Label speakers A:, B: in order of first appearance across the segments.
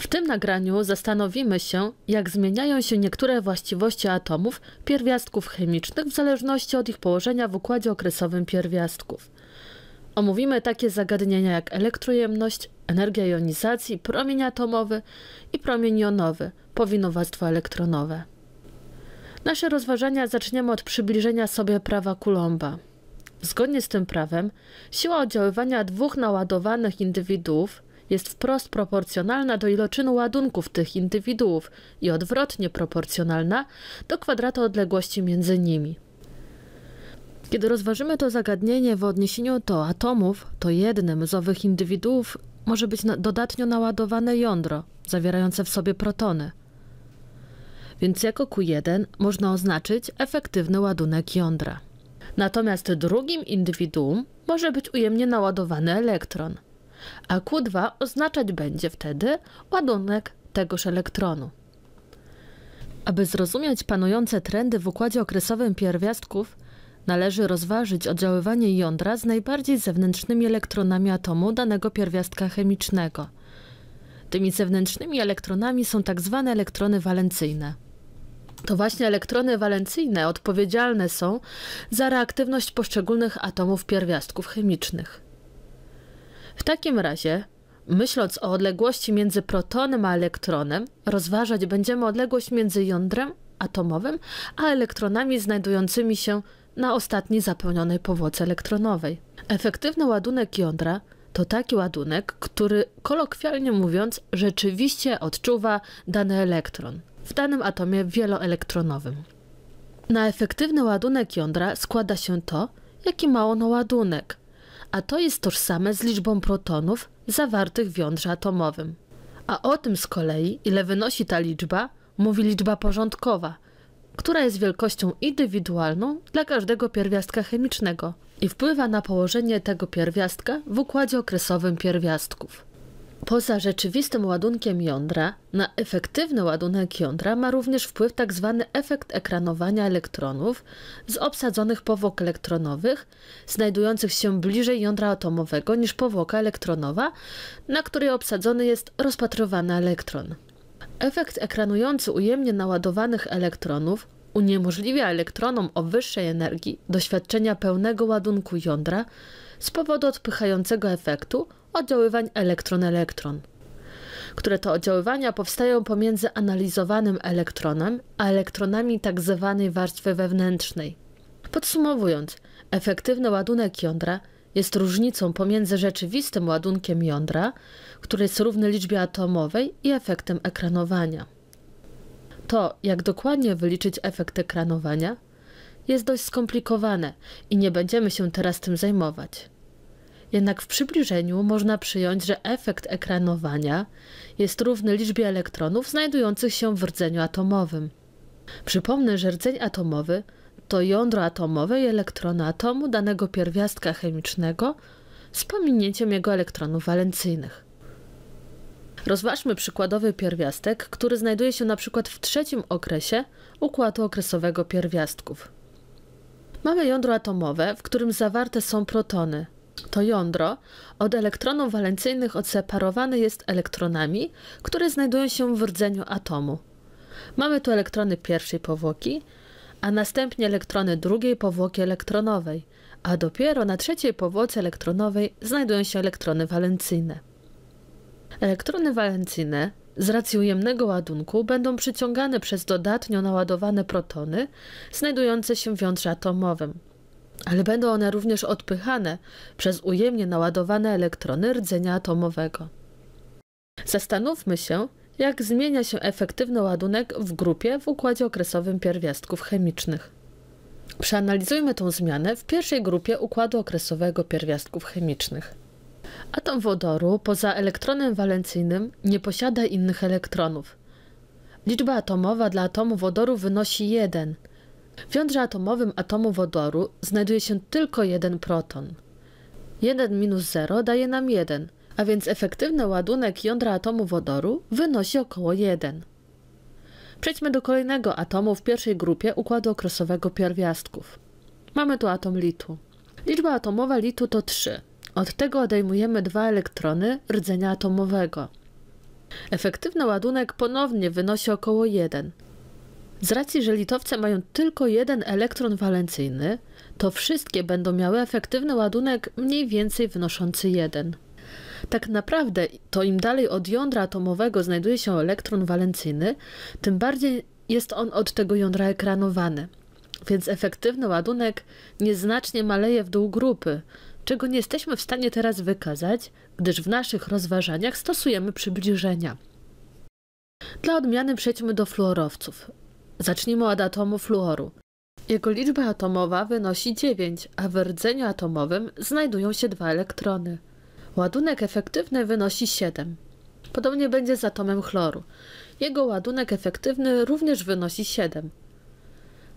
A: W tym nagraniu zastanowimy się, jak zmieniają się niektóre właściwości atomów pierwiastków chemicznych w zależności od ich położenia w układzie okresowym pierwiastków. Omówimy takie zagadnienia jak elektrojemność, energia jonizacji, promień atomowy i promień jonowy, powinowactwo elektronowe. Nasze rozważania zaczniemy od przybliżenia sobie prawa Coulomba. Zgodnie z tym prawem, siła oddziaływania dwóch naładowanych indywiduów jest wprost proporcjonalna do iloczynu ładunków tych indywiduów i odwrotnie proporcjonalna do kwadratu odległości między nimi. Kiedy rozważymy to zagadnienie w odniesieniu do atomów, to jednym z owych indywiduów może być dodatnio naładowane jądro zawierające w sobie protony. Więc jako Q1 można oznaczyć efektywny ładunek jądra. Natomiast drugim indywiduum może być ujemnie naładowany elektron – a Q2 oznaczać będzie wtedy ładunek tegoż elektronu. Aby zrozumieć panujące trendy w układzie okresowym pierwiastków, należy rozważyć oddziaływanie jądra z najbardziej zewnętrznymi elektronami atomu danego pierwiastka chemicznego. Tymi zewnętrznymi elektronami są tak zwane elektrony walencyjne. To właśnie elektrony walencyjne odpowiedzialne są za reaktywność poszczególnych atomów pierwiastków chemicznych. W takim razie, myśląc o odległości między protonem a elektronem, rozważać będziemy odległość między jądrem atomowym a elektronami znajdującymi się na ostatniej zapełnionej powłoce elektronowej. Efektywny ładunek jądra to taki ładunek, który kolokwialnie mówiąc rzeczywiście odczuwa dany elektron w danym atomie wieloelektronowym. Na efektywny ładunek jądra składa się to, jaki ma ono ładunek, a to jest tożsame z liczbą protonów zawartych w jądrze atomowym. A o tym z kolei, ile wynosi ta liczba, mówi liczba porządkowa, która jest wielkością indywidualną dla każdego pierwiastka chemicznego i wpływa na położenie tego pierwiastka w układzie okresowym pierwiastków. Poza rzeczywistym ładunkiem jądra, na efektywny ładunek jądra ma również wpływ tzw. Tak efekt ekranowania elektronów z obsadzonych powłok elektronowych, znajdujących się bliżej jądra atomowego niż powłoka elektronowa, na której obsadzony jest rozpatrywany elektron. Efekt ekranujący ujemnie naładowanych elektronów uniemożliwia elektronom o wyższej energii doświadczenia pełnego ładunku jądra z powodu odpychającego efektu oddziaływań elektron-elektron, które to oddziaływania powstają pomiędzy analizowanym elektronem a elektronami tzw. Tak warstwy wewnętrznej. Podsumowując, efektywny ładunek jądra jest różnicą pomiędzy rzeczywistym ładunkiem jądra, który jest równy liczbie atomowej i efektem ekranowania. To, jak dokładnie wyliczyć efekt ekranowania, jest dość skomplikowane i nie będziemy się teraz tym zajmować. Jednak w przybliżeniu można przyjąć, że efekt ekranowania jest równy liczbie elektronów znajdujących się w rdzeniu atomowym. Przypomnę, że rdzeń atomowy to jądro atomowe i elektrony atomu danego pierwiastka chemicznego z pominięciem jego elektronów walencyjnych. Rozważmy przykładowy pierwiastek, który znajduje się na przykład w trzecim okresie układu okresowego pierwiastków. Mamy jądro atomowe, w którym zawarte są protony. To jądro od elektronów walencyjnych odseparowane jest elektronami, które znajdują się w rdzeniu atomu. Mamy tu elektrony pierwszej powłoki, a następnie elektrony drugiej powłoki elektronowej, a dopiero na trzeciej powłoce elektronowej znajdują się elektrony walencyjne. Elektrony walencyjne z racji ujemnego ładunku będą przyciągane przez dodatnio naładowane protony znajdujące się w jądrze atomowym, ale będą one również odpychane przez ujemnie naładowane elektrony rdzenia atomowego. Zastanówmy się, jak zmienia się efektywny ładunek w grupie w układzie okresowym pierwiastków chemicznych. Przeanalizujmy tę zmianę w pierwszej grupie układu okresowego pierwiastków chemicznych. Atom wodoru poza elektronem walencyjnym nie posiada innych elektronów. Liczba atomowa dla atomu wodoru wynosi 1. W jądrze atomowym atomu wodoru znajduje się tylko jeden proton. 1 minus 0 daje nam 1, a więc efektywny ładunek jądra atomu wodoru wynosi około 1. Przejdźmy do kolejnego atomu w pierwszej grupie układu okresowego pierwiastków. Mamy tu atom litu. Liczba atomowa litu to 3. Od tego odejmujemy dwa elektrony rdzenia atomowego. Efektywny ładunek ponownie wynosi około 1. Z racji, że litowce mają tylko jeden elektron walencyjny, to wszystkie będą miały efektywny ładunek mniej więcej wynoszący 1. Tak naprawdę, to im dalej od jądra atomowego znajduje się elektron walencyjny, tym bardziej jest on od tego jądra ekranowany. Więc efektywny ładunek nieznacznie maleje w dół grupy, czego nie jesteśmy w stanie teraz wykazać, gdyż w naszych rozważaniach stosujemy przybliżenia. Dla odmiany przejdźmy do fluorowców. Zacznijmy od atomu fluoru. Jego liczba atomowa wynosi 9, a w rdzeniu atomowym znajdują się dwa elektrony. Ładunek efektywny wynosi 7. Podobnie będzie z atomem chloru. Jego ładunek efektywny również wynosi 7.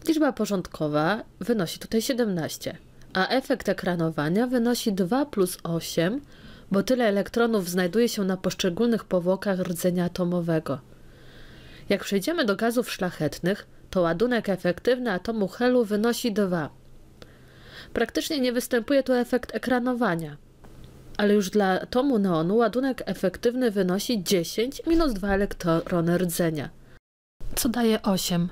A: Liczba porządkowa wynosi tutaj 17 a efekt ekranowania wynosi 2 plus 8, bo tyle elektronów znajduje się na poszczególnych powłokach rdzenia atomowego. Jak przejdziemy do gazów szlachetnych, to ładunek efektywny atomu helu wynosi 2. Praktycznie nie występuje tu efekt ekranowania, ale już dla atomu neonu ładunek efektywny wynosi 10 minus 2 elektrony rdzenia, co daje 8.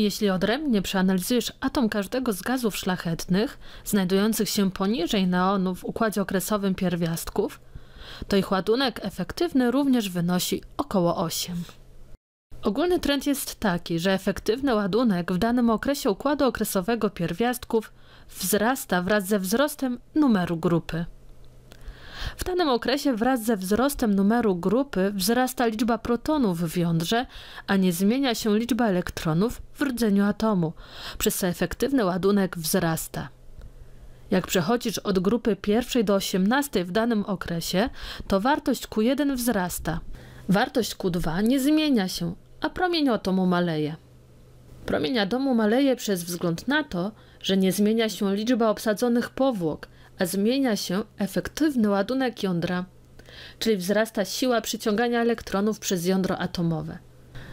A: Jeśli odrębnie przeanalizujesz atom każdego z gazów szlachetnych, znajdujących się poniżej neonu w układzie okresowym pierwiastków, to ich ładunek efektywny również wynosi około 8. Ogólny trend jest taki, że efektywny ładunek w danym okresie układu okresowego pierwiastków wzrasta wraz ze wzrostem numeru grupy. W danym okresie wraz ze wzrostem numeru grupy wzrasta liczba protonów w jądrze, a nie zmienia się liczba elektronów w rdzeniu atomu, przez co efektywny ładunek wzrasta. Jak przechodzisz od grupy pierwszej do osiemnastej w danym okresie, to wartość Q1 wzrasta. Wartość Q2 nie zmienia się, a promień atomu maleje. Promień atomu maleje przez wzgląd na to, że nie zmienia się liczba obsadzonych powłok, a zmienia się efektywny ładunek jądra, czyli wzrasta siła przyciągania elektronów przez jądro atomowe.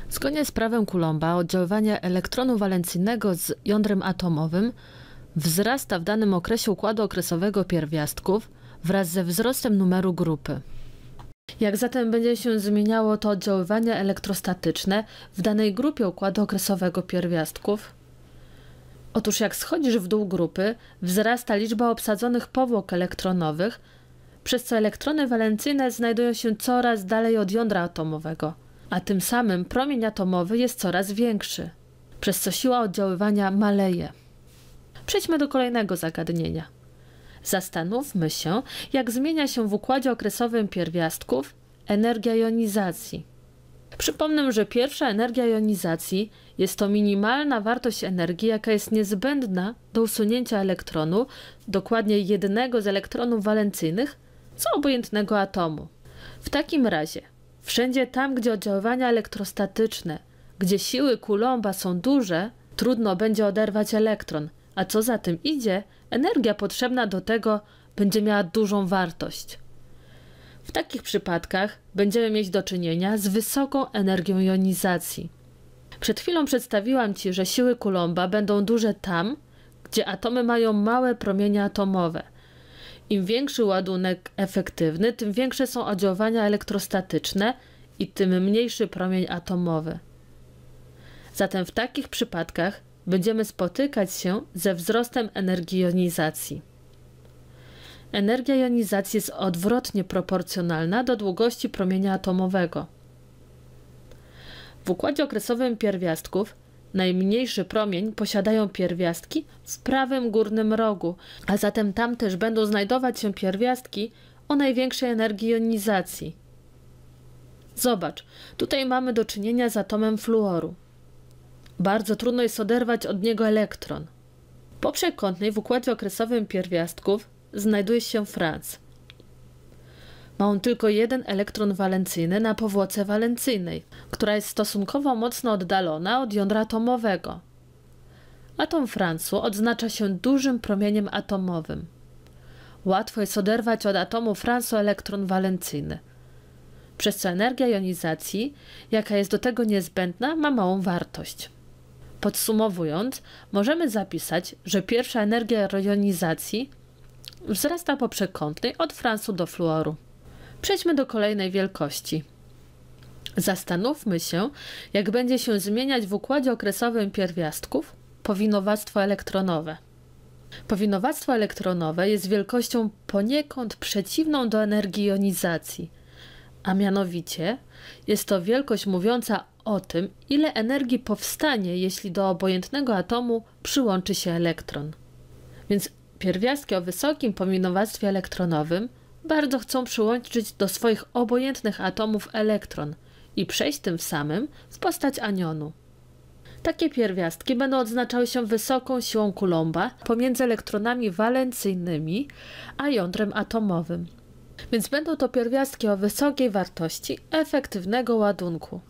A: Zgodnie z prawem Coulomba oddziaływanie elektronu walencyjnego z jądrem atomowym wzrasta w danym okresie układu okresowego pierwiastków wraz ze wzrostem numeru grupy. Jak zatem będzie się zmieniało to oddziaływanie elektrostatyczne w danej grupie układu okresowego pierwiastków? Otóż jak schodzisz w dół grupy, wzrasta liczba obsadzonych powłok elektronowych, przez co elektrony walencyjne znajdują się coraz dalej od jądra atomowego, a tym samym promień atomowy jest coraz większy, przez co siła oddziaływania maleje. Przejdźmy do kolejnego zagadnienia. Zastanówmy się, jak zmienia się w układzie okresowym pierwiastków energia jonizacji. Przypomnę, że pierwsza energia jonizacji jest to minimalna wartość energii, jaka jest niezbędna do usunięcia elektronu, dokładnie jednego z elektronów walencyjnych, co obojętnego atomu. W takim razie, wszędzie tam, gdzie oddziaływania elektrostatyczne, gdzie siły Coulomba są duże, trudno będzie oderwać elektron, a co za tym idzie, energia potrzebna do tego będzie miała dużą wartość. W takich przypadkach będziemy mieć do czynienia z wysoką energią jonizacji. Przed chwilą przedstawiłam Ci, że siły Coulomba będą duże tam, gdzie atomy mają małe promienie atomowe. Im większy ładunek efektywny, tym większe są oddziaływania elektrostatyczne i tym mniejszy promień atomowy. Zatem w takich przypadkach będziemy spotykać się ze wzrostem energii jonizacji. Energia jonizacji jest odwrotnie proporcjonalna do długości promienia atomowego. W układzie okresowym pierwiastków najmniejszy promień posiadają pierwiastki w prawym górnym rogu, a zatem tam też będą znajdować się pierwiastki o największej energii jonizacji. Zobacz, tutaj mamy do czynienia z atomem fluoru. Bardzo trudno jest oderwać od niego elektron. Po przekątnej w układzie okresowym pierwiastków znajduje się Franc. Ma on tylko jeden elektron walencyjny na powłoce walencyjnej, która jest stosunkowo mocno oddalona od jądra atomowego. Atom Francu odznacza się dużym promieniem atomowym. Łatwo jest oderwać od atomu Francu elektron walencyjny. Przez co energia jonizacji, jaka jest do tego niezbędna, ma małą wartość. Podsumowując, możemy zapisać, że pierwsza energia jonizacji Wzrasta po przekątnej od fransu do fluoru. Przejdźmy do kolejnej wielkości. Zastanówmy się, jak będzie się zmieniać w układzie okresowym pierwiastków powinowactwo elektronowe. Powinowactwo elektronowe jest wielkością poniekąd przeciwną do energii jonizacji, a mianowicie jest to wielkość mówiąca o tym, ile energii powstanie, jeśli do obojętnego atomu przyłączy się elektron. Więc Pierwiastki o wysokim pominowactwie elektronowym bardzo chcą przyłączyć do swoich obojętnych atomów elektron i przejść tym samym w postać anionu. Takie pierwiastki będą odznaczały się wysoką siłą Coulomba pomiędzy elektronami walencyjnymi a jądrem atomowym. Więc będą to pierwiastki o wysokiej wartości efektywnego ładunku.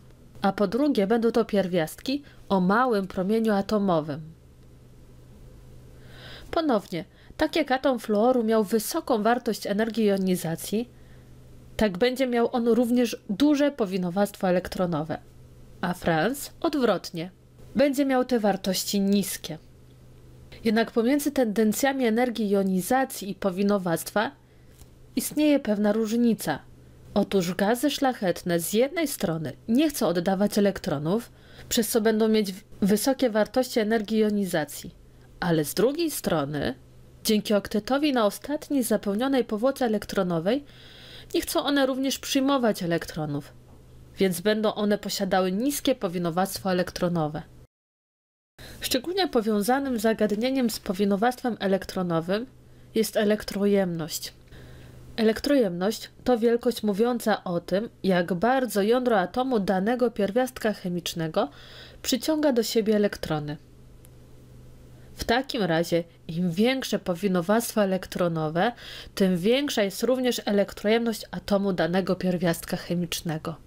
A: A po drugie będą to pierwiastki o małym promieniu atomowym. Ponownie, tak jak atom fluoru miał wysoką wartość energii jonizacji, tak będzie miał on również duże powinowactwo elektronowe, a Franz odwrotnie będzie miał te wartości niskie. Jednak pomiędzy tendencjami energii jonizacji i powinowactwa istnieje pewna różnica. Otóż gazy szlachetne z jednej strony nie chcą oddawać elektronów, przez co będą mieć wysokie wartości energii jonizacji, ale z drugiej strony Dzięki oktetowi na ostatniej zapełnionej powłoce elektronowej nie chcą one również przyjmować elektronów, więc będą one posiadały niskie powinowactwo elektronowe. Szczególnie powiązanym zagadnieniem z powinowactwem elektronowym jest elektrojemność. Elektrojemność to wielkość mówiąca o tym, jak bardzo jądro atomu danego pierwiastka chemicznego przyciąga do siebie elektrony. W takim razie, im większe powinowactwo elektronowe, tym większa jest również elektrojemność atomu danego pierwiastka chemicznego.